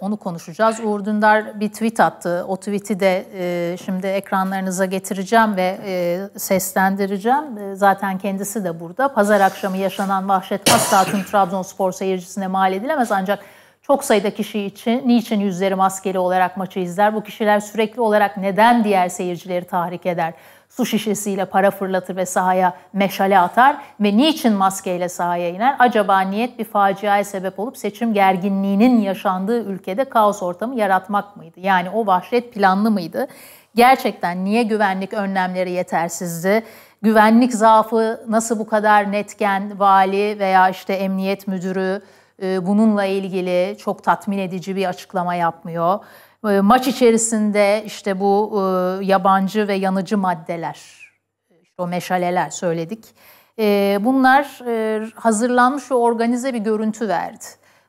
Onu konuşacağız. Uğur Dündar bir tweet attı. O tweet'i de e, şimdi ekranlarınıza getireceğim ve e, seslendireceğim. E, zaten kendisi de burada. Pazar akşamı yaşanan vahşet asla tüm Trabzonspor seyircisine mal edilemez ancak çok sayıda kişi için niçin yüzleri maskeli olarak maçı izler? Bu kişiler sürekli olarak neden diğer seyircileri tahrik eder? Su şişesiyle para fırlatır ve sahaya meşale atar ve niçin maskeyle sahaya iner? Acaba niyet bir faciaya sebep olup seçim gerginliğinin yaşandığı ülkede kaos ortamı yaratmak mıydı? Yani o vahşet planlı mıydı? Gerçekten niye güvenlik önlemleri yetersizdi? Güvenlik zaafı nasıl bu kadar netken vali veya işte emniyet müdürü ee, bununla ilgili çok tatmin edici bir açıklama yapmıyor. Ee, maç içerisinde işte bu e, yabancı ve yanıcı maddeler, işte o meşaleler söyledik. Ee, bunlar e, hazırlanmış ve organize bir görüntü verdi.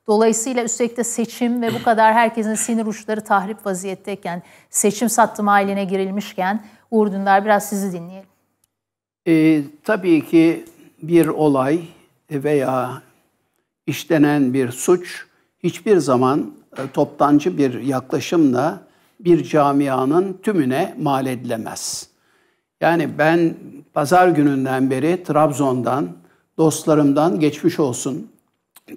Dolayısıyla üstelik de seçim ve bu kadar herkesin sinir uçları tahrip vaziyetteyken, seçim sattım haline girilmişken Uğur Dündar biraz sizi dinleyelim. E, tabii ki bir olay veya işlenen bir suç hiçbir zaman e, toptancı bir yaklaşımla bir camianın tümüne mal edilemez. Yani ben pazar gününden beri Trabzon'dan dostlarımdan geçmiş olsun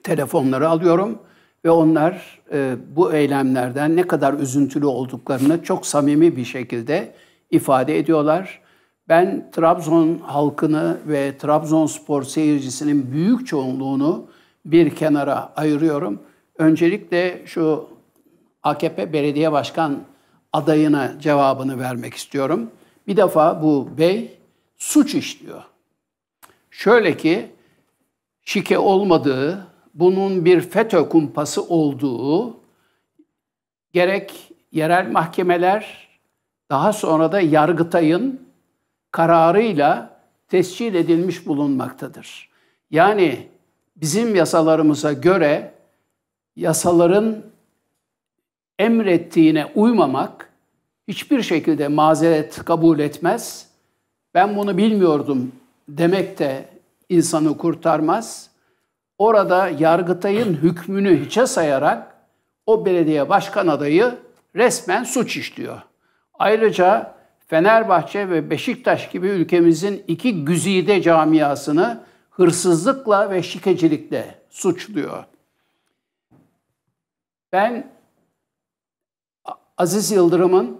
telefonları alıyorum ve onlar e, bu eylemlerden ne kadar üzüntülü olduklarını çok samimi bir şekilde ifade ediyorlar. Ben Trabzon halkını ve Trabzonspor seyircisinin büyük çoğunluğunu bir kenara ayırıyorum. Öncelikle şu AKP belediye başkan adayına cevabını vermek istiyorum. Bir defa bu bey suç işliyor. Şöyle ki şike olmadığı, bunun bir FETÖ kumpası olduğu gerek yerel mahkemeler daha sonra da Yargıtay'ın kararıyla tescil edilmiş bulunmaktadır. Yani bizim yasalarımıza göre yasaların emrettiğine uymamak hiçbir şekilde mazeret kabul etmez. Ben bunu bilmiyordum demek de insanı kurtarmaz. Orada Yargıtay'ın hükmünü hiçe sayarak o belediye başkan adayı resmen suç işliyor. Ayrıca Fenerbahçe ve Beşiktaş gibi ülkemizin iki güzide camiasını hırsızlıkla ve şikecilikle suçluyor. Ben Aziz Yıldırım'ın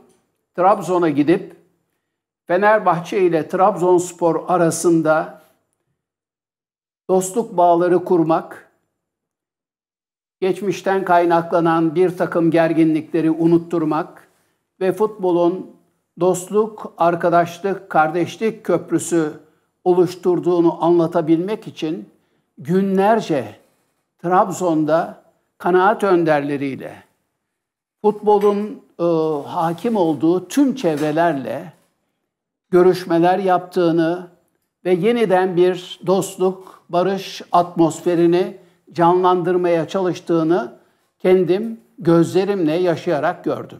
Trabzon'a gidip Fenerbahçe ile Trabzonspor arasında dostluk bağları kurmak, geçmişten kaynaklanan bir takım gerginlikleri unutturmak ve futbolun dostluk, arkadaşlık, kardeşlik köprüsü oluşturduğunu anlatabilmek için günlerce Trabzon'da kanaat önderleriyle, futbolun e, hakim olduğu tüm çevrelerle görüşmeler yaptığını ve yeniden bir dostluk, barış atmosferini canlandırmaya çalıştığını kendim gözlerimle yaşayarak gördüm.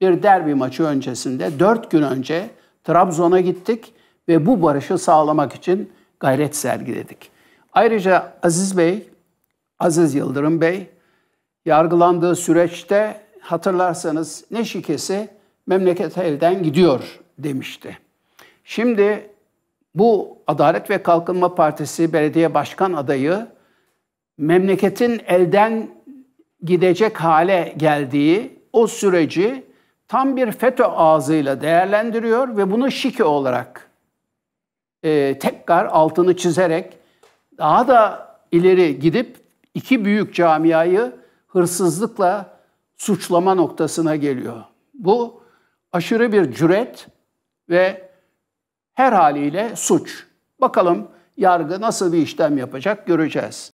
Bir derbi maçı öncesinde, dört gün önce Trabzon'a gittik ve bu barışı sağlamak için gayret sergiledik. Ayrıca Aziz Bey, Aziz Yıldırım Bey yargılandığı süreçte hatırlarsanız ne şikesi memleket elden gidiyor demişti. Şimdi bu Adalet ve Kalkınma Partisi belediye başkan adayı memleketin elden gidecek hale geldiği o süreci tam bir FETÖ ağzıyla değerlendiriyor ve bunu şike olarak e, tekrar altını çizerek daha da ileri gidip iki büyük camiayı hırsızlıkla suçlama noktasına geliyor. Bu aşırı bir cüret ve her haliyle suç. Bakalım yargı nasıl bir işlem yapacak göreceğiz.